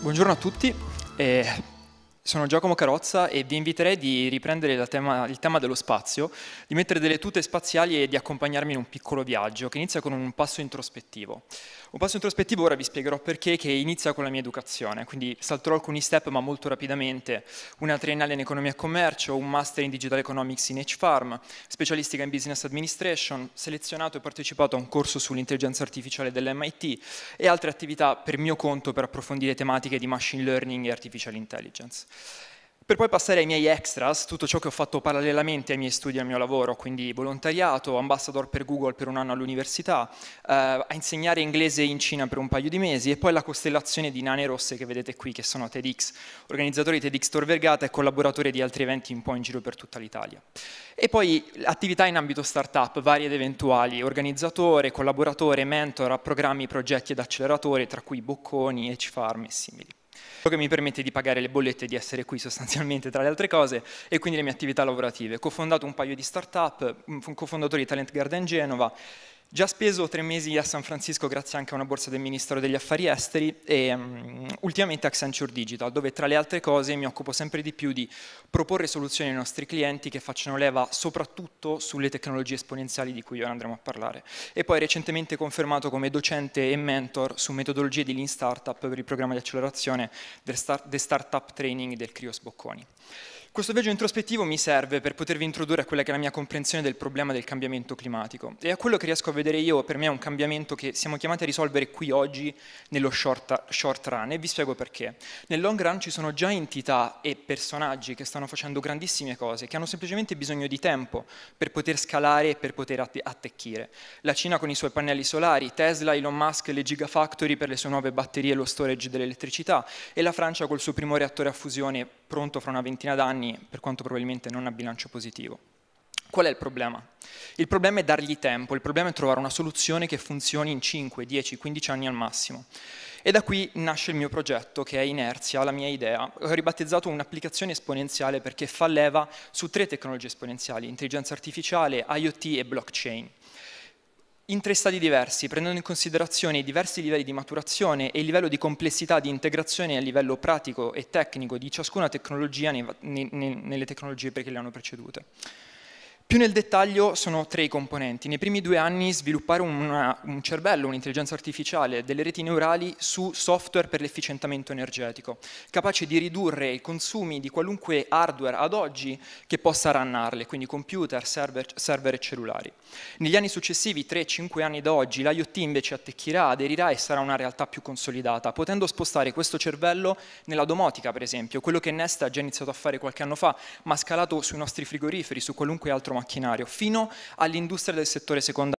Buongiorno a tutti. Eh, sono Giacomo Carozza e vi inviterei di riprendere tema, il tema dello spazio, di mettere delle tute spaziali e di accompagnarmi in un piccolo viaggio che inizia con un passo introspettivo. Un passo introspettivo, ora vi spiegherò perché, che inizia con la mia educazione, quindi salterò alcuni step ma molto rapidamente, una triennale in economia e commercio, un master in digital economics in H-Farm, specialistica in business administration, selezionato e partecipato a un corso sull'intelligenza artificiale dell'MIT e altre attività per mio conto per approfondire tematiche di machine learning e artificial intelligence. Per poi passare ai miei extras, tutto ciò che ho fatto parallelamente ai miei studi e al mio lavoro, quindi volontariato, ambassador per Google per un anno all'università, eh, a insegnare inglese in Cina per un paio di mesi e poi la costellazione di nane rosse che vedete qui, che sono TEDx, organizzatore di TEDx Tor Vergata e collaboratore di altri eventi un po' in giro per tutta l'Italia. E poi attività in ambito startup, varie ed eventuali, organizzatore, collaboratore, mentor a programmi, progetti ed acceleratori, tra cui Bocconi, H-Farm e simili che mi permette di pagare le bollette e di essere qui sostanzialmente tra le altre cose e quindi le mie attività lavorative. Ho cofondato un paio di start-up, mm, cofondatore di Talent Garden Genova Già speso tre mesi a San Francisco grazie anche a una borsa del Ministero degli Affari Esteri e um, ultimamente Accenture Digital, dove tra le altre cose mi occupo sempre di più di proporre soluzioni ai nostri clienti che facciano leva soprattutto sulle tecnologie esponenziali di cui ora andremo a parlare. E poi recentemente confermato come docente e mentor su metodologie di Lean Startup per il programma di accelerazione del start, The Startup Training del Crios Bocconi. Questo viaggio introspettivo mi serve per potervi introdurre a quella che è la mia comprensione del problema del cambiamento climatico e a quello che riesco a vedere io, per me è un cambiamento che siamo chiamati a risolvere qui oggi nello short, short run e vi spiego perché. Nel long run ci sono già entità e personaggi che stanno facendo grandissime cose, che hanno semplicemente bisogno di tempo per poter scalare e per poter attecchire. La Cina con i suoi pannelli solari, Tesla, Elon Musk, le Gigafactory per le sue nuove batterie e lo storage dell'elettricità e la Francia col suo primo reattore a fusione pronto fra una ventina d'anni anni, per quanto probabilmente non a bilancio positivo. Qual è il problema? Il problema è dargli tempo, il problema è trovare una soluzione che funzioni in 5, 10, 15 anni al massimo. E da qui nasce il mio progetto, che è Inerzia, la mia idea. Ho ribattezzato un'applicazione esponenziale perché fa leva su tre tecnologie esponenziali, intelligenza artificiale, IoT e blockchain in tre stadi diversi, prendendo in considerazione i diversi livelli di maturazione e il livello di complessità di integrazione a livello pratico e tecnico di ciascuna tecnologia nei, nei, nelle tecnologie che le hanno precedute. Più nel dettaglio sono tre i componenti. Nei primi due anni sviluppare una, un cervello, un'intelligenza artificiale, delle reti neurali su software per l'efficientamento energetico, capace di ridurre i consumi di qualunque hardware ad oggi che possa rannarle, quindi computer, server, server e cellulari. Negli anni successivi, 3-5 anni da oggi, l'IoT invece attecchirà, aderirà e sarà una realtà più consolidata, potendo spostare questo cervello nella domotica, per esempio, quello che Nest ha già iniziato a fare qualche anno fa, ma scalato sui nostri frigoriferi, su qualunque altro macchinario, fino all'industria del settore secondario